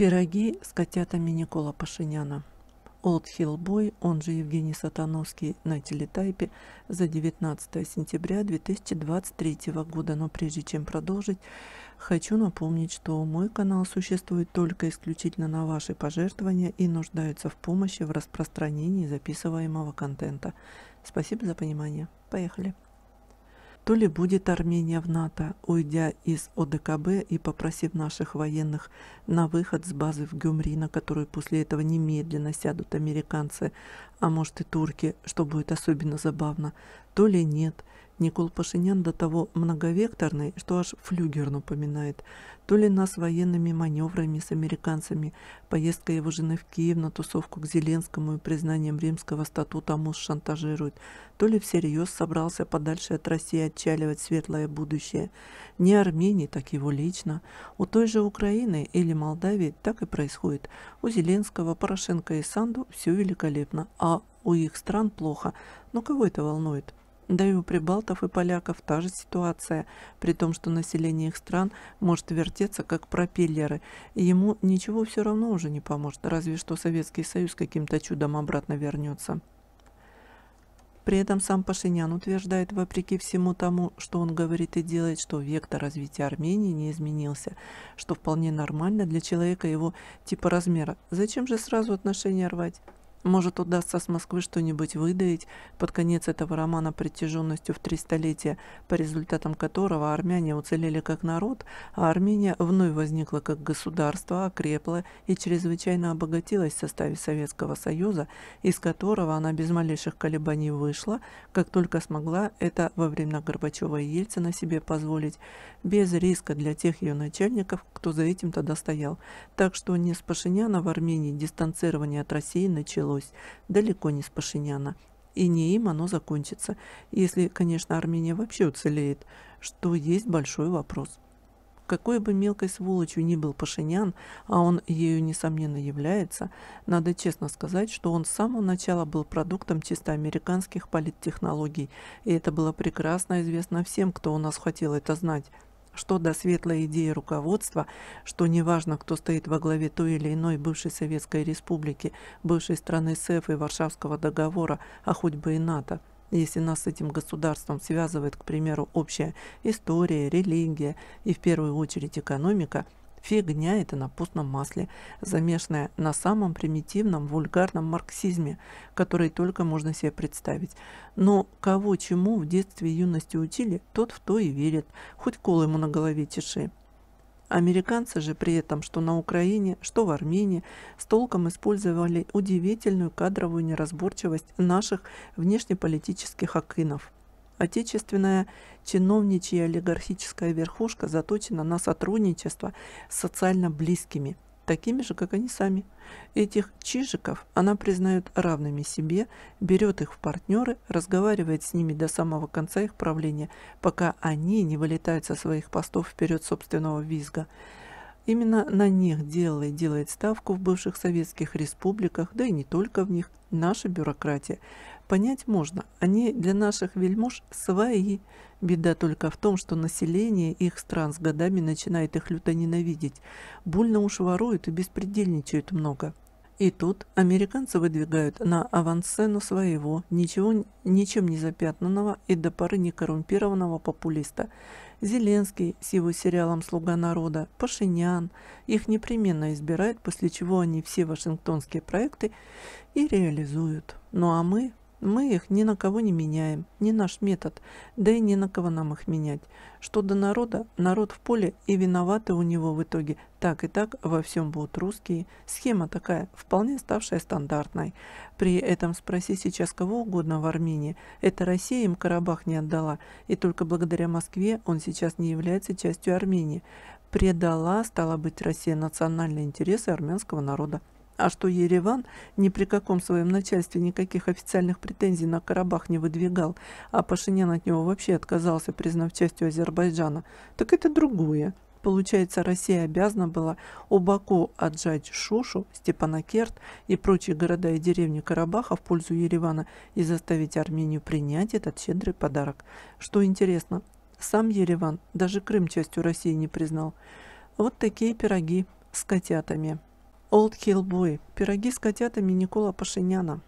Пироги с котятами Никола Пашиняна. Олд Хиллбой, он же Евгений Сатановский, на телетайпе за 19 сентября 2023 года. Но прежде чем продолжить, хочу напомнить, что мой канал существует только исключительно на ваши пожертвования и нуждается в помощи в распространении записываемого контента. Спасибо за понимание. Поехали! То ли будет Армения в НАТО, уйдя из ОДКБ и попросив наших военных на выход с базы в Гюмри, на которую после этого немедленно сядут американцы, а может и турки, что будет особенно забавно, то ли нет – Никол Пашинян до того многовекторный, что аж флюгер напоминает. То ли нас военными маневрами с американцами, поездка его жены в Киев на тусовку к Зеленскому и признанием римского статута муж шантажирует, то ли всерьез собрался подальше от России отчаливать светлое будущее. Не Армении, так его лично. У той же Украины или Молдавии так и происходит. У Зеленского, Порошенко и Санду все великолепно, а у их стран плохо. Но кого это волнует? Да и у прибалтов и поляков та же ситуация, при том, что население их стран может вертеться как пропеллеры, и ему ничего все равно уже не поможет, разве что Советский Союз каким-то чудом обратно вернется. При этом сам Пашинян утверждает, вопреки всему тому, что он говорит и делает, что вектор развития Армении не изменился, что вполне нормально для человека его типа размера. Зачем же сразу отношения рвать? Может, удастся с Москвы что-нибудь выдавить под конец этого романа притяженностью в три столетия, по результатам которого армяне уцелели как народ, а Армения вновь возникла как государство, окрепла и чрезвычайно обогатилась в составе Советского Союза, из которого она без малейших колебаний вышла, как только смогла это во времена Горбачева и Ельцина себе позволить, без риска для тех ее начальников, кто за этим тогда стоял. Так что не с Пашиняна в Армении дистанцирование от России началось началось, далеко не с Пашиняна, и не им оно закончится, если, конечно, Армения вообще уцелеет, что есть большой вопрос. Какой бы мелкой сволочью ни был Пашинян, а он ею, несомненно, является, надо честно сказать, что он с самого начала был продуктом чисто американских политтехнологий, и это было прекрасно известно всем, кто у нас хотел это знать. Что до светлой идеи руководства, что неважно, кто стоит во главе той или иной бывшей Советской Республики, бывшей страны СЭФ и Варшавского договора, а хоть бы и НАТО, если нас с этим государством связывает, к примеру, общая история, религия и в первую очередь экономика – Фигня это на пустном масле, замешанная на самом примитивном вульгарном марксизме, который только можно себе представить. Но кого чему в детстве и юности учили, тот в то и верит, хоть кол ему на голове тиши. Американцы же при этом, что на Украине, что в Армении, с толком использовали удивительную кадровую неразборчивость наших внешнеполитических акинов – Отечественная чиновничья олигархическая верхушка заточена на сотрудничество с социально близкими, такими же, как они сами. Этих чижиков она признает равными себе, берет их в партнеры, разговаривает с ними до самого конца их правления, пока они не вылетают со своих постов вперед собственного визга – Именно на них делала и делает ставку в бывших советских республиках, да и не только в них, наша бюрократия. Понять можно, они для наших вельмож свои. Беда только в том, что население их стран с годами начинает их люто ненавидеть. Больно уж воруют и беспредельничают много. И тут американцы выдвигают на авансцену своего, ничего, ничем не запятнанного и до поры не коррумпированного популиста – Зеленский с его сериалом «Слуга народа», Пашинян. Их непременно избирают, после чего они все вашингтонские проекты и реализуют. Ну а мы мы их ни на кого не меняем, не наш метод, да и ни на кого нам их менять. Что до народа, народ в поле, и виноваты у него в итоге так и так во всем будут русские. Схема такая, вполне ставшая стандартной. При этом спроси сейчас кого угодно в Армении, это Россия им Карабах не отдала, и только благодаря Москве он сейчас не является частью Армении. Предала, стала быть, Россия национальные интересы армянского народа а что Ереван ни при каком своем начальстве никаких официальных претензий на Карабах не выдвигал, а Пашинян от него вообще отказался, признав частью Азербайджана, так это другое. Получается, Россия обязана была у Баку отжать Шушу, Степанакерт и прочие города и деревни Карабаха в пользу Еревана и заставить Армению принять этот щедрый подарок. Что интересно, сам Ереван даже Крым частью России не признал. Вот такие пироги с котятами. Олд Хилл Бой. Пироги с котятами Никола Пашиняна.